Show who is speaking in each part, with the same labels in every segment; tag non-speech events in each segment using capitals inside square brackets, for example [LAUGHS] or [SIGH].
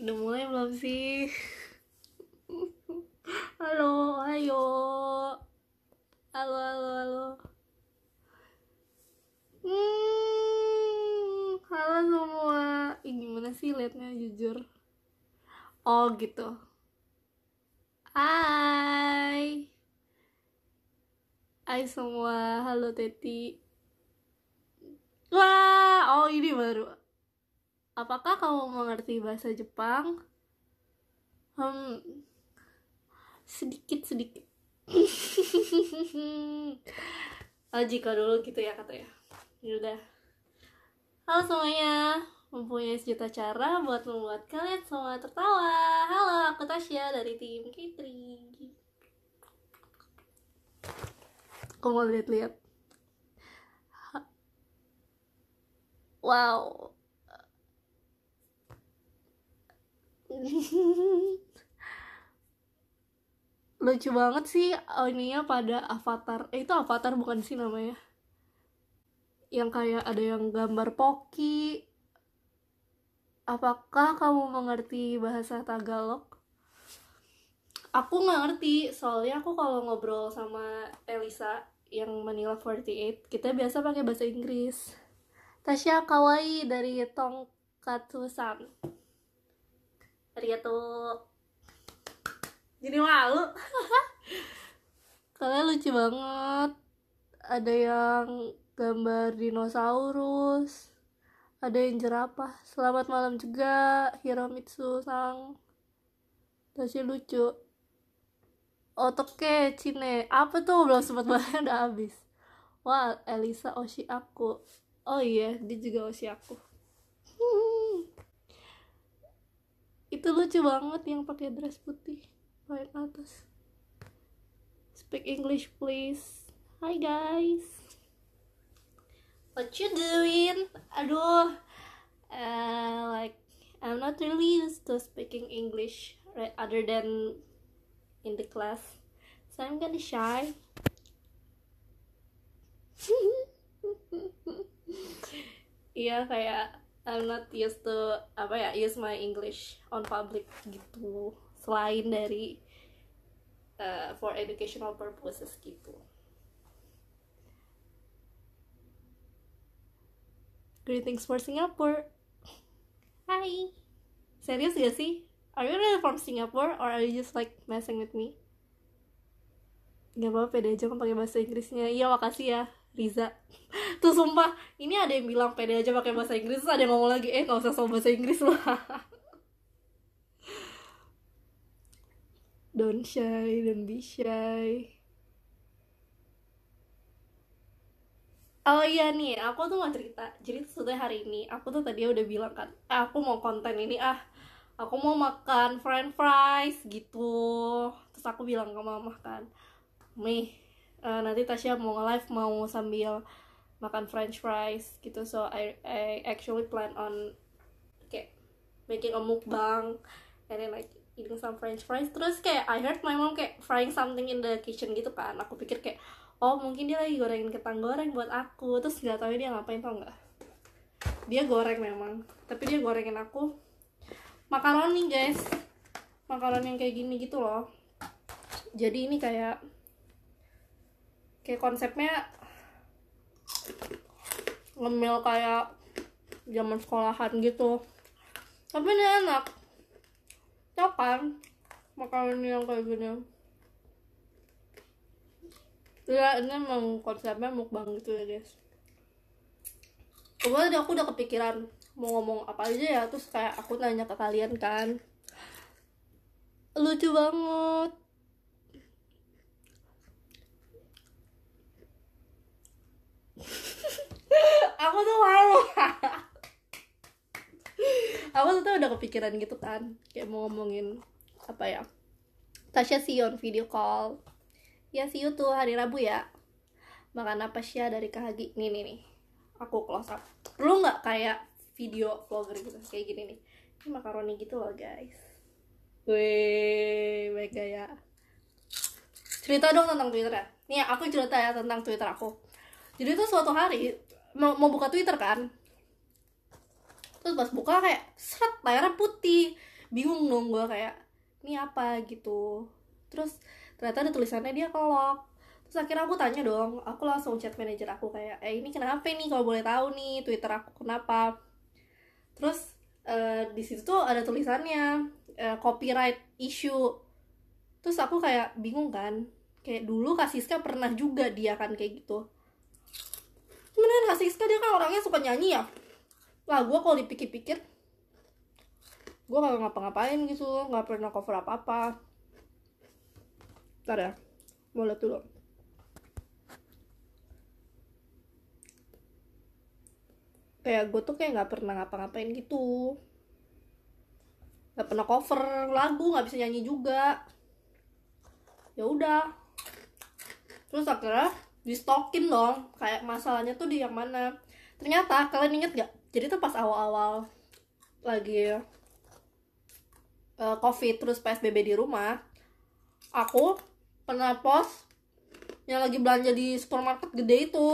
Speaker 1: udah mulai belum sih [LAUGHS] halo ayo halo halo halo hmm, halo semua Ih, gimana sih liatnya jujur oh gitu hai hai semua halo Teti wah oh ini baru Apakah kamu mengerti bahasa Jepang? Hmm, sedikit sedikit. [LAUGHS] oh, jika dulu gitu ya katanya. ya. Yaudah. Halo semuanya, mempunyai sejuta cara buat membuat kalian semua tertawa. Halo, aku Tasya dari tim Kitri. Kau mau lihat-lihat. Wow, [LAUGHS] lucu banget sih ininya pada avatar eh, itu avatar bukan sih namanya yang kayak ada yang gambar poki apakah kamu mengerti bahasa Tagalog aku nggak ngerti soalnya aku kalau ngobrol sama Elisa yang Manila 48 kita biasa pakai bahasa Inggris Tasya Kawaii dari Tongkatusan arigato jadi malu kalian [LAUGHS] lucu banget ada yang gambar dinosaurus ada yang jerapah selamat malam juga Hiromitsu sang masih lucu otoke cine apa tuh belum sempat banget [LAUGHS] udah habis wah Elisa Oshi aku oh iya dia juga Oshi aku itu lucu banget yang pakai dress putih paling atas speak English please hi guys what you doing aduh uh, like I'm not really used to speaking English right other than in the class so I'm gonna shy [LAUGHS] iya yeah, kayak I'm not used to apa ya use my English on public gitu selain dari uh, for educational purposes gitu. Greetings for Singapore. Hi. Serius gak sih? Are you really from Singapore or are you just like messing with me? Gak apa-apa, pede aja kan pakai bahasa Inggrisnya. Iya, makasih ya. Riza [LAUGHS] tuh sumpah ini ada yang bilang pede aja pakai bahasa Inggris terus ada yang ngomong lagi eh nggak usah sama bahasa Inggris lah [LAUGHS] don't shy don't be shy Oh iya nih, aku tuh mau cerita. Jadi sebetulnya hari ini, aku tuh tadi udah bilang kan, eh, aku mau konten ini ah, aku mau makan french fries gitu. Terus aku bilang ke mama kan, mih uh, nanti Tasya mau live mau sambil makan french fries gitu so I, I actually plan on kayak making a mukbang and then like eating some french fries terus kayak I heard my mom kayak frying something in the kitchen gitu kan aku pikir kayak oh mungkin dia lagi gorengin ketang goreng buat aku terus nggak tahu dia ngapain tau nggak dia goreng memang tapi dia gorengin aku makaroni guys makaroni yang kayak gini gitu loh jadi ini kayak kayak konsepnya ngemil kayak zaman sekolahan gitu tapi ini enak ya kan makanan yang kayak gini ya ini emang konsepnya mukbang gitu ya guys Kemudian aku udah kepikiran mau ngomong apa aja ya terus kayak aku nanya ke kalian kan lucu banget udah kepikiran gitu kan kayak mau ngomongin apa ya Tasya on video call ya see you tuh hari Rabu ya makan apa sih dari Kahagi nih nih nih aku close up lu nggak kayak video vlogger gitu kayak gini nih ini makaroni gitu loh guys wih baik gaya cerita dong tentang Twitter ya nih aku cerita ya tentang Twitter aku jadi itu suatu hari mau, mau buka Twitter kan terus pas buka kayak seret layarnya putih bingung dong gue kayak ini apa gitu terus ternyata ada tulisannya dia kolok terus akhirnya aku tanya dong aku langsung chat manajer aku kayak eh ini kenapa nih kalau boleh tahu nih twitter aku kenapa terus uh, di situ tuh ada tulisannya uh, copyright issue terus aku kayak bingung kan kayak dulu Kasiska pernah juga dia kan kayak gitu beneran Kasiska dia kan orangnya suka nyanyi ya lah gue kalau dipikir-pikir gue gak ngapa-ngapain gitu nggak pernah cover apa-apa ntar ya mau lihat dulu kayak gue tuh kayak nggak pernah ngapa-ngapain gitu nggak pernah cover lagu nggak bisa nyanyi juga ya udah terus akhirnya di stokin dong kayak masalahnya tuh di yang mana ternyata kalian inget gak jadi tuh pas awal-awal lagi uh, covid terus psbb di rumah aku pernah post yang lagi belanja di supermarket gede itu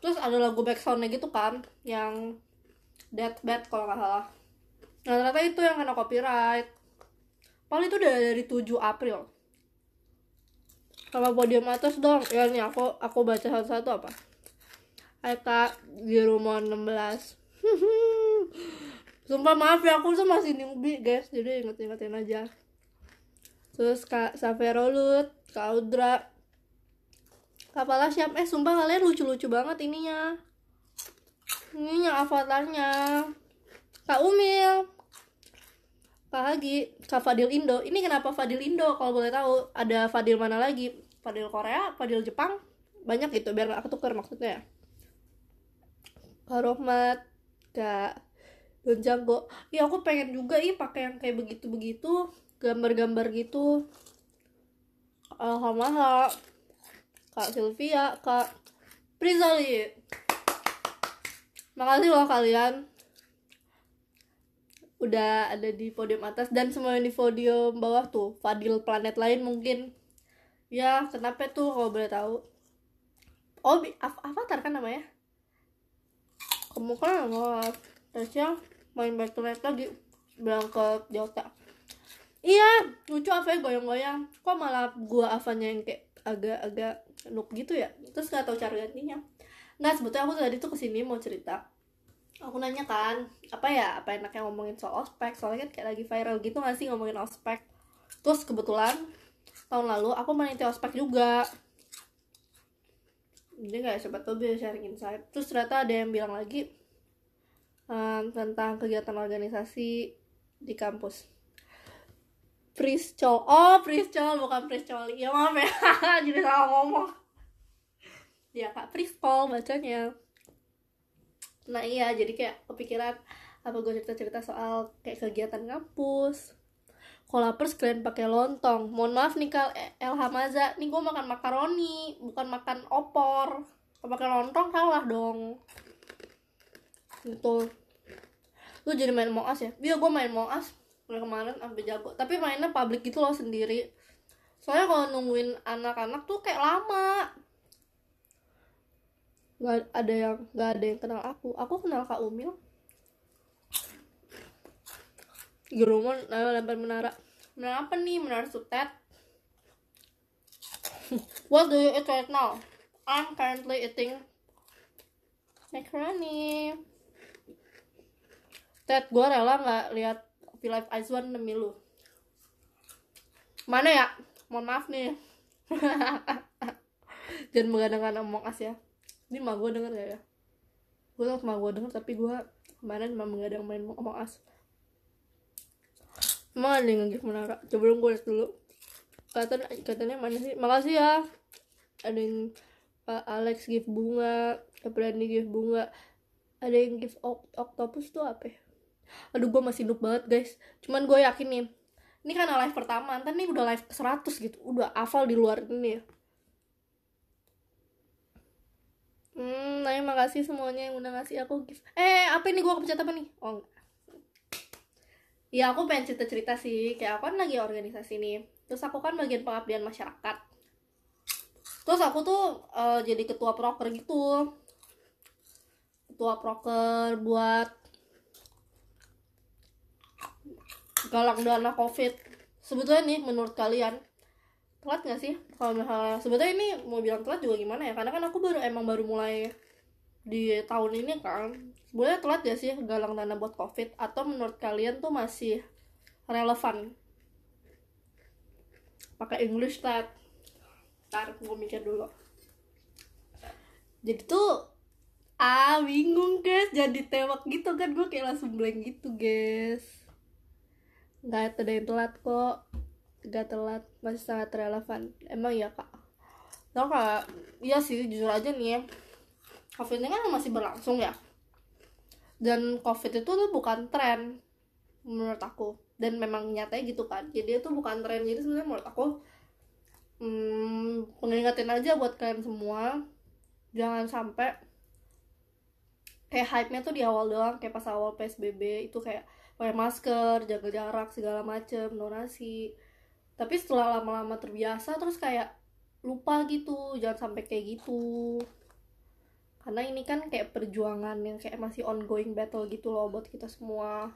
Speaker 1: terus ada lagu backsoundnya gitu kan yang Dead bad kalau nggak salah nah ternyata itu yang kena copyright paling itu udah dari 7 April sama body matters dong ya nih aku aku baca satu-satu apa Eka eh, di rumah 16 [LAUGHS] Sumpah maaf ya aku tuh masih newbie guys Jadi inget-ingetin aja Terus Kak Savero Lut Kak Audra Kepala siap Eh sumpah kalian lucu-lucu banget ininya Ininya avatarnya Kak Umil Kak Hagi Kak Fadil Indo Ini kenapa Fadil Indo kalau boleh tahu Ada Fadil mana lagi Fadil Korea Fadil Jepang Banyak gitu biar aku tuker maksudnya ya Barohmat Kak Don Janggo ya aku pengen juga ih pakai yang kayak begitu-begitu gambar-gambar gitu Alhamdulillah Kak Sylvia Kak Prizali makasih loh kalian udah ada di podium atas dan semua yang di podium bawah tuh Fadil planet lain mungkin ya kenapa tuh kalau boleh tahu oh avatar kan namanya kamu kemungkinan nolak Tasya main back lagi berangkat Jota iya lucu apa ya goyang-goyang kok malah gua avanya yang kayak agak-agak nuk gitu ya terus gak tau cara gantinya nah sebetulnya aku tadi tuh kesini mau cerita aku nanya kan apa ya apa enaknya ngomongin soal ospek soalnya kan kayak lagi viral gitu gak sih ngomongin ospek terus kebetulan tahun lalu aku meniti ospek juga jadi kayak siapa tuh bisa sharing insight terus ternyata ada yang bilang lagi um, tentang kegiatan organisasi di kampus Priscol oh Priscol bukan Priscol ya maaf ya [LAUGHS] jadi salah ngomong ya kak Priscol bacanya nah iya jadi kayak kepikiran apa gue cerita-cerita soal kayak kegiatan kampus kalau lapar sekalian pakai lontong mohon maaf nih kal e-, El nih gue makan makaroni bukan makan opor kalau pakai lontong kalah dong itu lu jadi main moas ya iya gue main moas kemarin sampai jago tapi mainnya publik gitu loh sendiri soalnya kalau nungguin anak-anak tuh kayak lama Gak ada yang gak ada yang kenal aku aku kenal kak Umil Jeromon uh, eh, lempar menara menara apa nih menara sutet [LAUGHS] what do you eat right now I'm currently eating macaroni Ted gue rela nggak lihat V Live one demi lu mana ya mohon maaf nih [LAUGHS] jangan menggadang-gadang omong as ya ini mah gue denger gak ya, ya. gue tau mah gue denger tapi gue kemarin mah menggadang main omong as emang ada yang ngegif menara coba dong gue liat dulu katanya katanya mana sih makasih ya ada yang Pak Alex gift bunga Aprandi gift bunga ada yang gift octopus tuh apa ya aduh gue masih noob banget guys cuman gue yakin nih ini kan live pertama ntar nih udah live ke 100 gitu udah hafal di luar ini ya hmm nah makasih semuanya yang udah ngasih aku gift eh apa ini gue kepencet apa nih oh enggak ya aku pengen cerita-cerita sih kayak aku kan lagi organisasi nih terus aku kan bagian pengabdian masyarakat terus aku tuh uh, jadi ketua proker gitu ketua proker buat galang dana covid sebetulnya nih menurut kalian telat gak sih kalau misalnya sebetulnya ini mau bilang telat juga gimana ya karena kan aku baru emang baru mulai di tahun ini kan boleh telat gak sih galang dana buat covid atau menurut kalian tuh masih relevan pakai English tat tar gue mikir dulu jadi tuh ah bingung guys jadi tewak gitu kan gue kayak langsung blank gitu guys nggak ada yang telat kok nggak telat masih sangat relevan emang ya kak tau kak iya sih jujur aja nih ya covid ini kan masih berlangsung ya dan covid itu tuh bukan tren menurut aku dan memang nyatanya gitu kan jadi itu bukan tren jadi sebenarnya menurut aku hmm, pengingatin aja buat kalian semua jangan sampai kayak hype-nya tuh di awal doang kayak pas awal PSBB itu kayak pakai masker, jaga jarak segala macem, donasi. Tapi setelah lama-lama terbiasa terus kayak lupa gitu, jangan sampai kayak gitu karena ini kan kayak perjuangan yang kayak masih ongoing battle gitu loh buat kita semua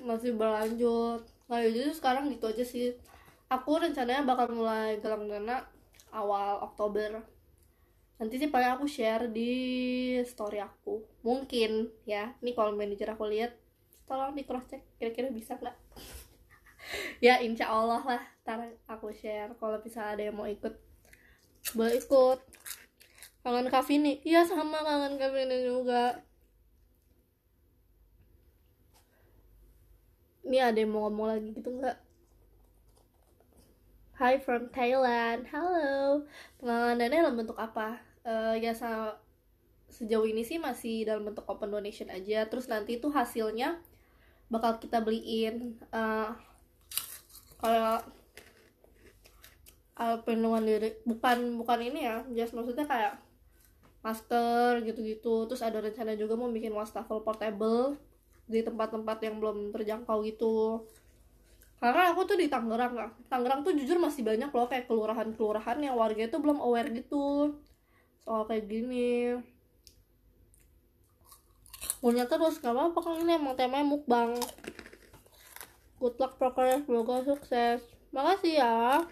Speaker 1: masih berlanjut nah ya jadi sekarang gitu aja sih aku rencananya bakal mulai galang dana awal Oktober nanti sih paling aku share di story aku mungkin ya ini kalau manajer aku lihat tolong di cross check kira-kira bisa nggak [LAUGHS] ya insya Allah lah ntar aku share kalau bisa ada yang mau ikut boleh ikut kangen Kavini iya sama kangen Kavini juga ini ada yang mau ngomong lagi gitu nggak Hi from Thailand, halo. dana dalam bentuk apa? Uh, ya sejauh ini sih masih dalam bentuk open donation aja. Terus nanti itu hasilnya bakal kita beliin uh, kalau eh, uh, diri bukan bukan ini ya, just maksudnya kayak masker gitu-gitu terus ada rencana juga mau bikin wastafel portable di tempat-tempat yang belum terjangkau gitu karena aku tuh di Tangerang lah. Tangerang tuh jujur masih banyak loh kayak kelurahan-kelurahan yang warga itu belum aware gitu soal kayak gini punya terus gak apa-apa kan ini emang temanya mukbang good luck progress semoga sukses makasih ya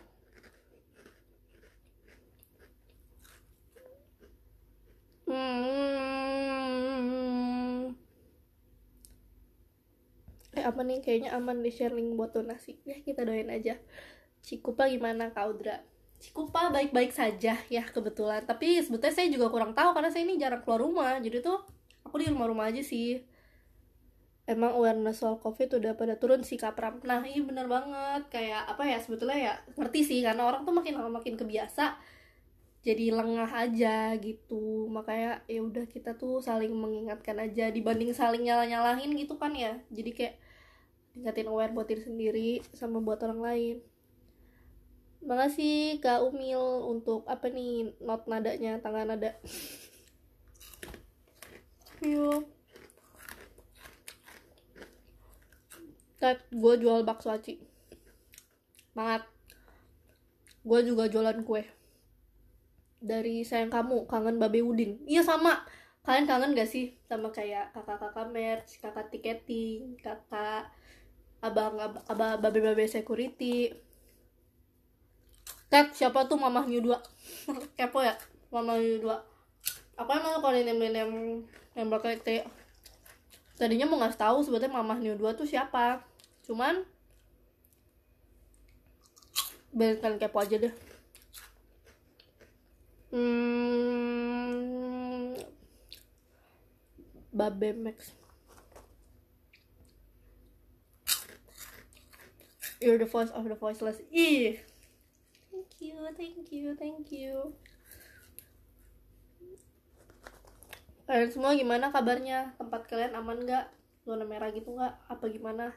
Speaker 1: hmm. eh aman nih kayaknya aman di share link buat donasi ya kita doain aja Cikupa gimana Kak Audra? Cikupa baik-baik saja ya kebetulan tapi sebetulnya saya juga kurang tahu karena saya ini jarang keluar rumah jadi tuh aku di rumah-rumah aja sih emang awareness soal covid udah pada turun sih kak Pram nah iya bener banget kayak apa ya sebetulnya ya ngerti sih karena orang tuh makin lama makin kebiasa jadi lengah aja gitu makanya ya udah kita tuh saling mengingatkan aja dibanding saling nyalah nyalahin gitu kan ya jadi kayak tingkatin aware buat diri sendiri sama buat orang lain makasih kak Umil untuk apa nih not nadanya tangan nada [LAUGHS] yuk Tet, gue jual bakso aci. Banget. Gue juga jualan kue dari sayang kamu kangen babe udin iya sama kalian kangen gak sih sama kayak kakak-kakak merch kakak tiketing kakak abang abang abang babe-babe security Kat, siapa tuh mamah new dua [LAUGHS] kepo ya mamah new dua aku emang kalau nenek nenek yang bakal kayak tadinya mau ngasih tahu sebetulnya mamah new dua tuh siapa cuman biarkan kepo aja deh hmm, babe max you're the voice of the voiceless ih thank you thank you thank you kalian semua gimana kabarnya tempat kalian aman gak zona merah gitu nggak apa gimana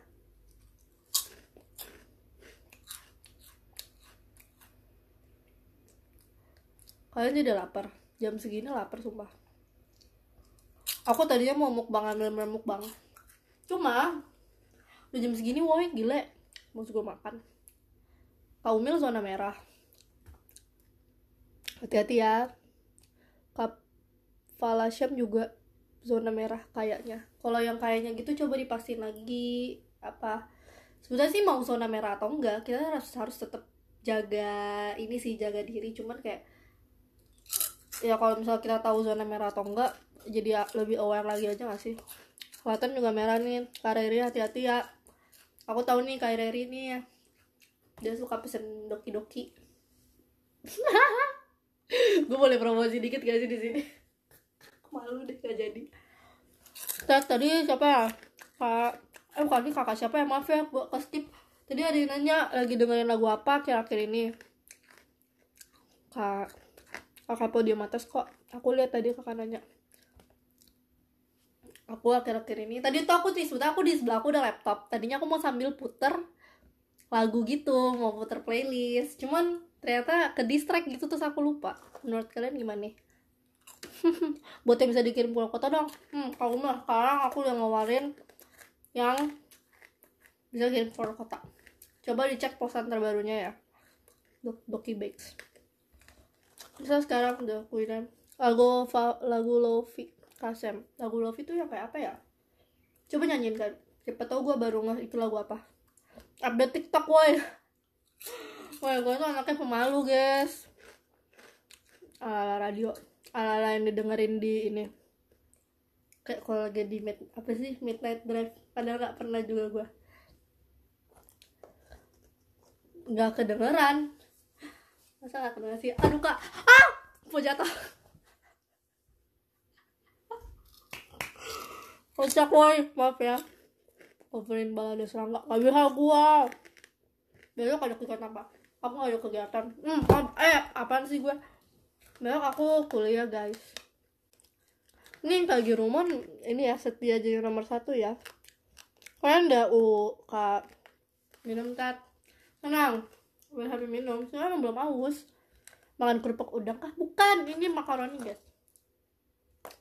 Speaker 1: kalian jadi lapar jam segini lapar sumpah aku tadinya mau mukbang ambil mukbang cuma udah jam segini woi gile mau juga makan kau mil zona merah hati-hati ya kap Falasyam juga zona merah kayaknya kalau yang kayaknya gitu coba dipastiin lagi apa sebenarnya sih mau zona merah atau enggak kita harus harus tetap jaga ini sih jaga diri cuman kayak ya kalau misal kita tahu zona merah atau enggak jadi lebih aware lagi aja gak sih Selatan juga merah nih Kareri hati-hati ya aku tahu nih Kareri nih ya dia suka pesen doki-doki [LAUGHS] gue boleh promosi dikit gak sih di sini [LAUGHS] malu deh gak jadi Tad, tadi siapa ya kak eh bukan sih kakak siapa ya maaf ya gue ke skip tadi ada yang nanya lagi dengerin lagu apa akhir-akhir ini kak kakak podium atas kok aku lihat tadi kakak nanya aku akhir-akhir ini tadi tuh aku sebetulnya aku di sebelah aku udah laptop tadinya aku mau sambil puter lagu gitu mau puter playlist cuman ternyata ke distract gitu terus aku lupa menurut kalian gimana nih [LAUGHS] buat yang bisa dikirim pulau kota dong hmm, kalau mah sekarang aku udah ngawarin yang bisa kirim pulau kota coba dicek posan terbarunya ya Doki Bakes terus sekarang udah kuiran lagu lagu Lofi Kasem lagu Lofi itu yang kayak apa ya coba nyanyiin kan siapa tau gue baru ngeh itu lagu apa update tiktok woi woi gue tuh anaknya pemalu guys ala, radio ala, ala yang didengerin di ini kayak kalau lagi di mid apa sih midnight drive padahal gak pernah juga gue nggak kedengeran masa nggak kedengeran sih aduh kak mau jatuh kocak woi maaf ya komplain balada serangga gak bisa gua besok ada kegiatan apa aku ada kegiatan hmm apa? eh apaan sih gue besok aku kuliah guys ini lagi rumah ini ya setia jadi nomor satu ya kalian udah u kak minum tet tenang udah habis minum soalnya belum haus makan kerupuk udang kah bukan ini makaroni guys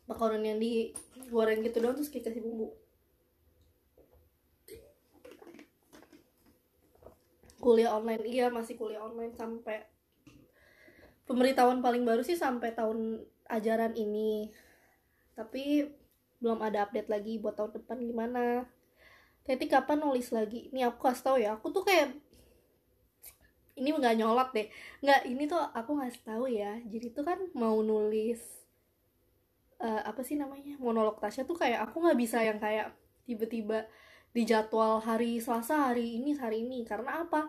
Speaker 1: makaroni yang digoreng gitu doang terus dikasih bumbu kuliah online iya masih kuliah online sampai pemberitahuan paling baru sih sampai tahun ajaran ini tapi belum ada update lagi buat tahun depan gimana Teti kapan nulis lagi? Ini aku kasih tau ya, aku tuh kayak ini nggak nyolot deh nggak ini tuh aku nggak tahu ya jadi tuh kan mau nulis uh, apa sih namanya monolog Tasya tuh kayak aku nggak bisa yang kayak tiba-tiba di jadwal hari Selasa hari ini hari ini karena apa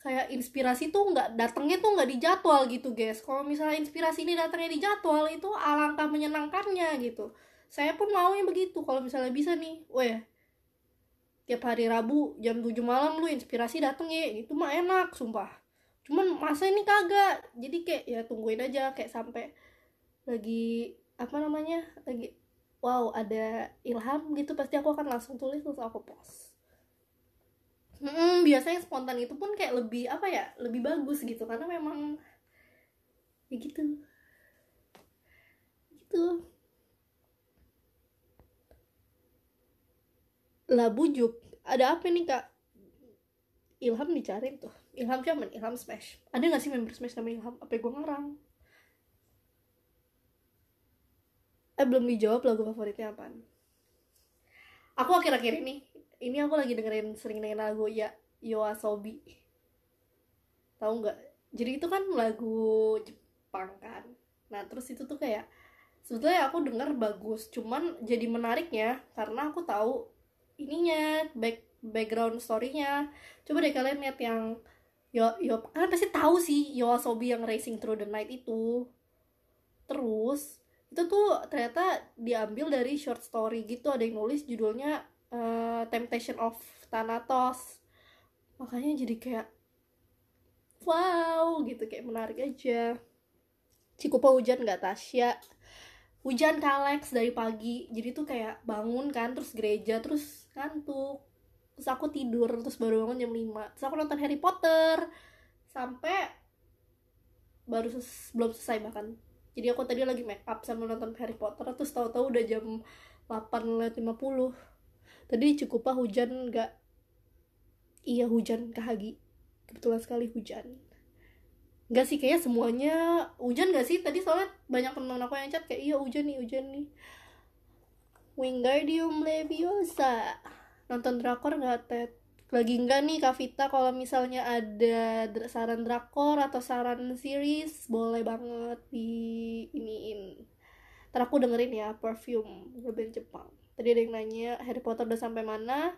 Speaker 1: kayak inspirasi tuh nggak datangnya tuh nggak di jadwal gitu guys kalau misalnya inspirasi ini datangnya di jadwal itu alangkah menyenangkannya gitu saya pun mau yang begitu kalau misalnya bisa nih weh tiap hari Rabu jam 7 malam lu inspirasi dateng ya itu mah enak sumpah cuman masa ini kagak jadi kayak ya tungguin aja kayak sampai lagi apa namanya lagi wow ada ilham gitu pasti aku akan langsung tulis terus aku post hmm, biasanya spontan itu pun kayak lebih apa ya lebih bagus gitu karena memang ya gitu gitu lah bujuk ada apa nih kak ilham dicari tuh Ilham siapa main Ilham Smash ada gak sih member Smash namanya Ilham apa gue ngarang eh belum dijawab lagu favoritnya apa? aku akhir-akhir ini ini aku lagi dengerin sering dengerin lagu ya Yoasobi tahu nggak jadi itu kan lagu Jepang kan nah terus itu tuh kayak sebetulnya aku denger bagus cuman jadi menariknya karena aku tahu ininya back background storynya coba deh kalian lihat yang yo yo kalian pasti tahu sih sobi yang Racing Through the Night itu terus itu tuh ternyata diambil dari short story gitu ada yang nulis judulnya uh, Temptation of Thanatos makanya jadi kayak wow gitu kayak menarik aja Cikupa hujan nggak Tasya hujan kalex dari pagi jadi tuh kayak bangun kan terus gereja terus ngantuk terus aku tidur terus baru bangun jam 5 terus aku nonton Harry Potter sampai baru ses belum selesai bahkan jadi aku tadi lagi make up sama nonton Harry Potter terus tahu-tahu udah jam 8.50 tadi cukup hujan nggak iya hujan kahagi kebetulan sekali hujan Gak sih kayaknya semuanya hujan gak sih tadi soalnya banyak temen aku yang chat kayak iya hujan nih hujan nih Wingardium Leviosa nonton drakor nggak tet, lagi enggak nih Kak Vita kalau misalnya ada saran drakor atau saran series boleh banget di iniin ntar aku dengerin ya perfume band Jepang tadi ada yang nanya Harry Potter udah sampai mana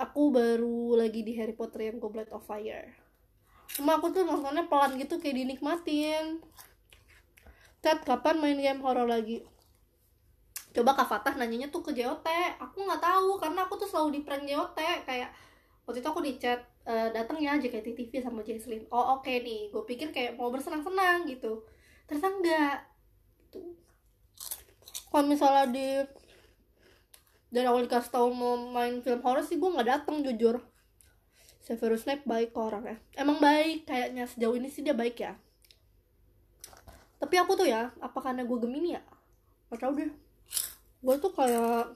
Speaker 1: aku baru lagi di Harry Potter yang Goblet of Fire cuma aku tuh nontonnya pelan gitu kayak dinikmatin Ted kapan main game horror lagi coba Kak Fatah nanyanya tuh ke JOT aku nggak tahu karena aku tuh selalu di prank JOT kayak waktu itu aku di chat e, eh, datang ya JKT TV sama Jaslyn oh oke okay nih gue pikir kayak mau bersenang-senang gitu ternyata enggak gitu kalau misalnya di dari awal dikasih tau mau main film horor sih gue nggak datang jujur Severus Snape baik orang ya emang baik kayaknya sejauh ini sih dia baik ya tapi aku tuh ya apa karena gue gemini ya nggak tahu deh gue tuh kayak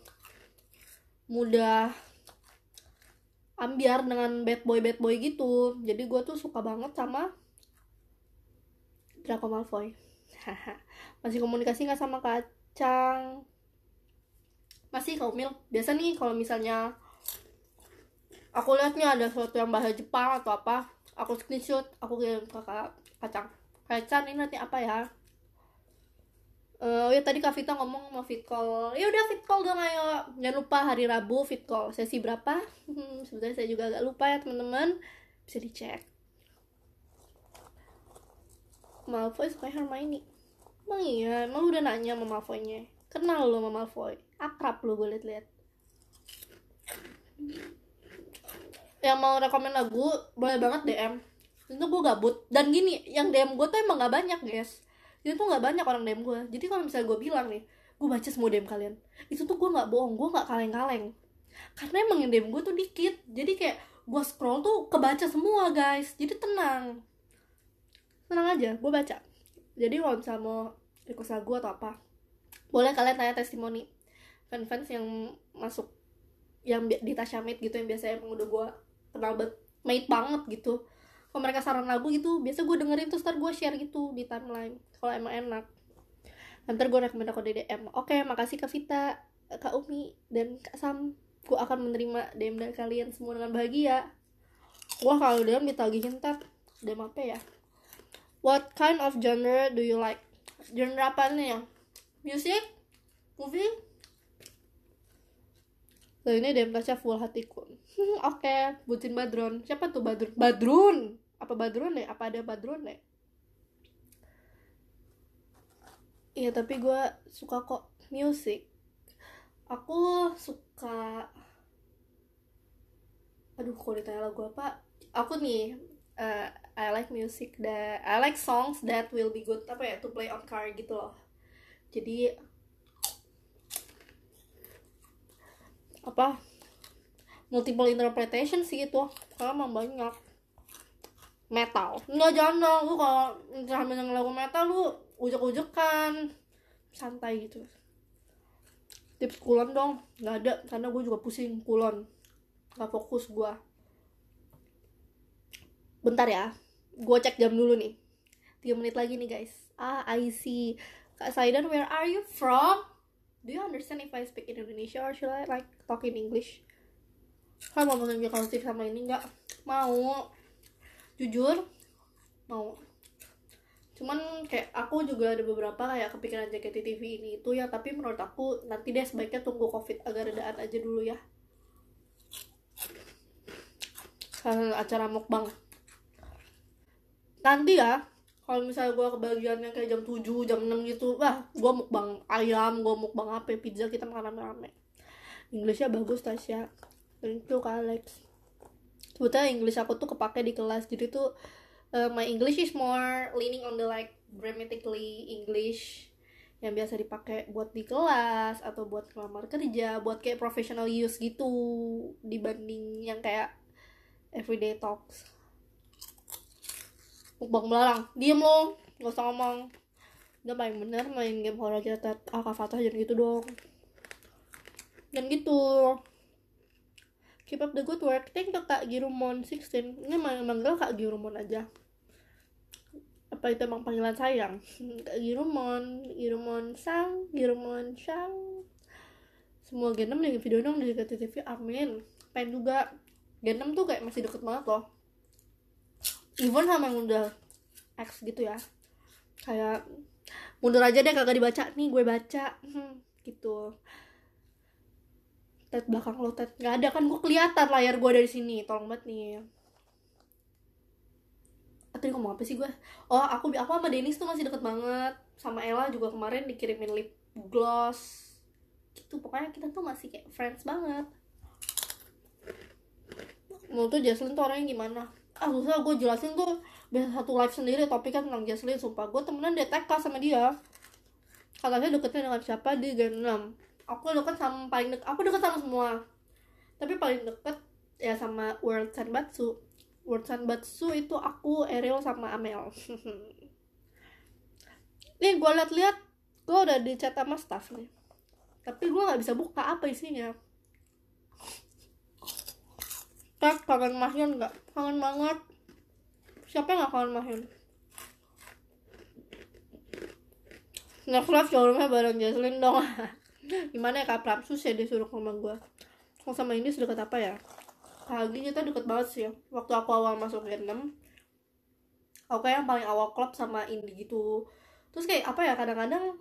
Speaker 1: mudah ambiar dengan bad boy bad boy gitu jadi gue tuh suka banget sama Draco Malfoy [LAUGHS] masih komunikasi nggak sama kacang masih kau mil biasa nih kalau misalnya aku lihatnya ada sesuatu yang bahasa Jepang atau apa aku screenshot aku kirim ke kacang kacang ini nanti apa ya Uh, ya tadi Kak Vita ngomong mau fit call. Ya udah fit call dong ayo. Jangan lupa hari Rabu fit call. Sesi berapa? Hmm, sebenarnya saya juga agak lupa ya teman-teman. Bisa dicek. Malfoy suka Hermione. Emang iya, emang udah nanya sama Malfoynya. Kenal lo sama Malfoy. Akrab lo gue liat-liat. Yang mau rekomen lagu, boleh banget DM. Itu gue gabut. Dan gini, yang DM gue tuh emang gak banyak, guys itu tuh nggak banyak orang DM gue jadi kalau misalnya gue bilang nih gue baca semua DM kalian itu tuh gue nggak bohong gue nggak kaleng-kaleng karena emang yang DM gue tuh dikit jadi kayak gue scroll tuh kebaca semua guys jadi tenang tenang aja gue baca jadi kalau misalnya mau request lagu atau apa boleh kalian tanya testimoni fans-fans yang masuk yang di Tasha gitu yang biasanya emang udah gue kenal banget mate banget gitu kalau mereka saran lagu gitu biasa gue dengerin terus ntar gue share gitu di timeline kalau emang enak nanti gue rekomend aku DM oke makasih Kak Vita Kak Umi dan Kak Sam gue akan menerima DM dari kalian semua dengan bahagia wah kalau DM ditagihin tab DM apa ya what kind of genre do you like genre apa nih ya music movie Lalu ini DM Tasya full hatiku [LAUGHS] Oke, okay. bucin Badrun Siapa tuh Badrun? Badrun! apa badrun badrone apa ada badrun badrone Iya tapi gue suka kok musik Aku suka Aduh kalau ditanya lagu apa Aku nih uh, I like music that I like songs that will be good Apa ya to play on car gitu loh Jadi Apa Multiple interpretation sih itu Karena emang banyak metal nggak jangan dong lu kalau sambil denger lagu metal lu ujek-ujekan santai gitu tips kulon dong nggak ada karena gue juga pusing kulon nggak fokus gue bentar ya gue cek jam dulu nih tiga menit lagi nih guys ah I see kak Saidan where are you from do you understand if I speak in Indonesia or should I like talk in English kan mau menunjukkan sih sama ini nggak mau jujur mau cuman kayak aku juga ada beberapa kayak kepikiran JKT TV ini itu ya tapi menurut aku nanti deh sebaiknya tunggu covid agar redaan aja dulu ya karena acara mukbang nanti ya kalau misalnya gue yang kayak jam 7, jam 6 gitu wah gue mukbang ayam gue mukbang apa pizza kita makan rame-rame Inggrisnya bagus Tasya thank you Alex sebetulnya English aku tuh kepake di kelas jadi tuh uh, my English is more leaning on the like grammatically English yang biasa dipakai buat di kelas atau buat ngelamar kerja buat kayak professional use gitu dibanding yang kayak everyday talks mukbang melarang diem lo gak usah ngomong udah paling bener main game horror aja Alka Fatah jangan gitu dong dan gitu keep up the good work thank you kak Girumon 16 ini memang manggil kak Girumon aja apa itu emang panggilan sayang hmm, kak Girumon Girumon sang Girumon sang semua genem dengan video dong dari KTTV amin pengen juga genem tuh kayak masih deket banget loh even sama yang udah X gitu ya kayak mundur aja deh kagak dibaca nih gue baca hmm, gitu tet belakang lo tet nggak ada kan gue kelihatan layar gue dari sini tolong banget nih ah, tadi ngomong apa sih gue oh aku aku sama Denis tuh masih deket banget sama Ella juga kemarin dikirimin lip gloss itu pokoknya kita tuh masih kayak friends banget mau tuh Jaslyn tuh orangnya gimana ah susah gue jelasin tuh biasa satu live sendiri topiknya tentang Jaslyn sumpah gue temenan DTK sama dia katanya deketnya dengan siapa di Gen 6 aku deket sama paling deket aku deket sama semua tapi paling deket ya sama World batsu World batsu itu aku Ariel sama Amel [LAUGHS] nih gue liat-liat gue udah di chat sama staff nih tapi gue nggak bisa buka apa isinya kak kangen mahyun nggak? Kangen banget. Siapa yang gak kangen mahyun Next live jauh bareng Jaslin dong. [LAUGHS] gimana ya kak Prapsus ya disuruh ke rumah gue kalau sama ini sedekat apa ya pagi kita deket banget sih ya waktu aku awal masuk ke oke aku yang paling awal klub sama ini gitu terus kayak apa ya kadang-kadang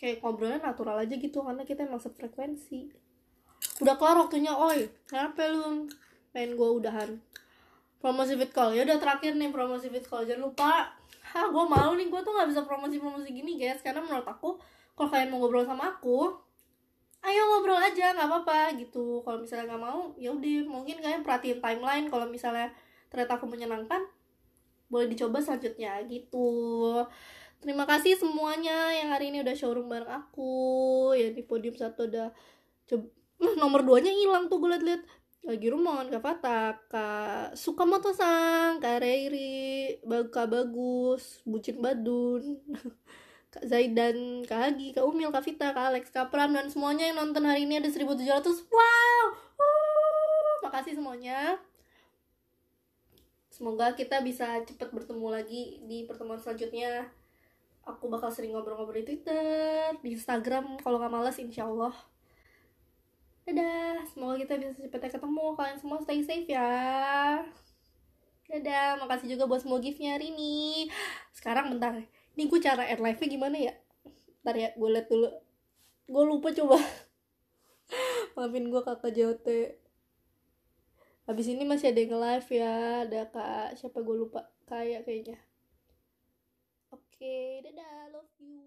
Speaker 1: kayak ngobrolnya natural aja gitu karena kita emang sefrekuensi udah kelar waktunya oi kenapa lu pengen gue udahan promosi fit call ya udah terakhir nih promosi fit call jangan lupa ha gue malu nih gue tuh nggak bisa promosi promosi gini guys karena menurut aku kalau kalian mau ngobrol sama aku ayo ngobrol aja nggak apa-apa gitu kalau misalnya nggak mau ya udah mungkin kalian perhatiin timeline kalau misalnya ternyata aku menyenangkan boleh dicoba selanjutnya gitu terima kasih semuanya yang hari ini udah showroom bareng aku ya di podium satu udah coba [LAUGHS] nomor nya hilang tuh gue liat-liat lagi rumon kak Fata kak suka Sukamoto sang kak Reiri kak Bagus Bucin Badun [LAUGHS] Kak Zaidan, Kak Hagi, Kak Umil, Kak Vita, Kak Alex, Kak Pram dan semuanya yang nonton hari ini ada 1700. Wow. Uh, makasih semuanya. Semoga kita bisa cepat bertemu lagi di pertemuan selanjutnya. Aku bakal sering ngobrol-ngobrol di Twitter, di Instagram kalau nggak males insya Allah. Dadah, semoga kita bisa cepetnya ketemu. Kalian semua stay safe ya. Dadah, makasih juga buat semua giftnya hari ini. Sekarang bentar, nih gue cara air live nya gimana ya ntar ya gue liat dulu gue lupa coba [LAUGHS] maafin gue kakak jote habis ini masih ada yang live ya ada kak siapa gue lupa kayak ya kayaknya oke okay, dadah love you